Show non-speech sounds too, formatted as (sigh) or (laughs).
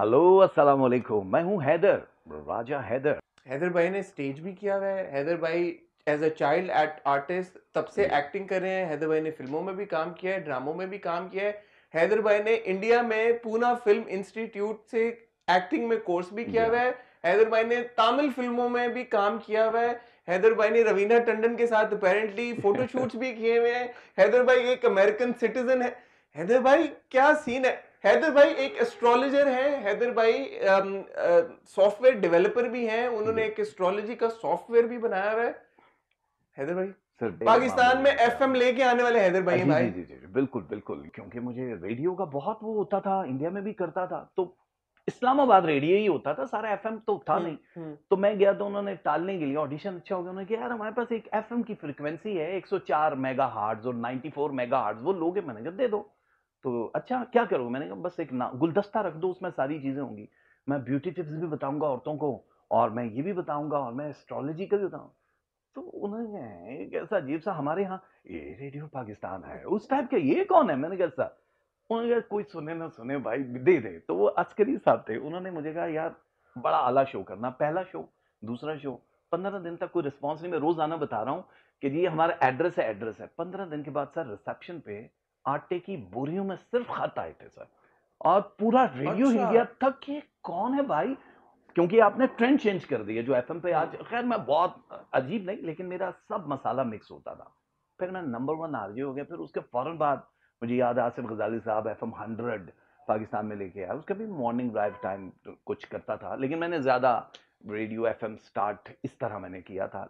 Hello अस्सलाम वालेकुम मैं हूं हैदर राजा हैदर हैदर भाई ने स्टेज भी किया हुआ है हैदर भाई as a child at artist तब से एक्टिंग कर रहे हैं हैदर भाई ने फिल्मों में भी काम किया है ड्रामों में भी काम किया है हैदर भाई ने इंडिया में पूना फिल्म इंस्टीट्यूट से एक्टिंग में कोर्स भी किया हुआ है हैदर भाई ने तमिल फिल्मों में भी काम किया हुआ है हैदर भाई ने रवीना टंडन के साथ अपेरेंटली फोटोशूट्स (laughs) भी किए हुए हैं हैदर भाई एक अमेरिकन सिटीजन है हैदर भाई क्या सीन है हैदर भाई एक एस्ट्रोलॉजर है, हैदर भाई सॉफ्टवेयर डेवलपर भी हैं उन्होंने एक एस्ट्रोलॉजी का सॉफ्टवेयर भी बनाया हुआ है हैदर भाई सर पाकिस्तान में एफ एम लेके आने वाले हैदर भाई जी, भाई जी जी जी बिल्कुल बिल्कुल क्योंकि मुझे रेडियो का बहुत वो होता था इंडिया में भी करता था तो इस्लामाबाद रेडियो ही होता था सारा एफएम तो था हम्म, नहीं हम्म। तो मैं गया तो उन्होंने टालने के लिए ऑडिशन अच्छा हो गया उन्होंने कहा यार हमारे पास एक एफएम की फ्रिक्वेंसी है 104 मेगा हार्ट्ज और 94 मेगा हार्ट्ज वो लोगे मैंने कहा दे दो तो अच्छा क्या करूँ मैंने कहा बस एक ना गुलदस्ता रख दो उसमें सारी चीज़ें होंगी मैं ब्यूटी टिप्स भी बताऊंगा औरतों को और मैं ये भी बताऊंगा और मैं एस्ट्रोलॉजी का भी बताऊँ तो उन्होंने कैसा अजीब सा हमारे यहाँ ये रेडियो पाकिस्तान है उस टाइप का ये कौन है मैंने कहा सर उन्होंने कहा कोई सुने ना सुने भाई दे दे तो वो अस्करी साहब थे उन्होंने मुझे कहा यार बड़ा आला शो करना पहला शो दूसरा शो पंद्रह दिन तक कोई रिस्पॉन्स नहीं मैं रोज आना बता रहा हूँ कि जी हमारा एड्रेस है एड्रेस है पंद्रह दिन के बाद सर रिसेप्शन पे आटे की बोरियों में सिर्फ खत आए थे सर और पूरा रेडियो अच्छा। इंडिया तक कि कौन है भाई क्योंकि आपने ट्रेंड चेंज कर दिया जो एफ पे आज खैर मैं बहुत अजीब नहीं लेकिन मेरा सब मसाला मिक्स होता था फिर मैं नंबर वन आरजे हो गया फिर उसके फौरन बाद मुझे याद है आसिफ गजाली साहब एफ एम हंड्रेड पाकिस्तान में लेके आया उसका भी मॉर्निंग ड्राइव टाइम कुछ करता था लेकिन मैंने ज़्यादा रेडियो एफ स्टार्ट इस तरह मैंने किया था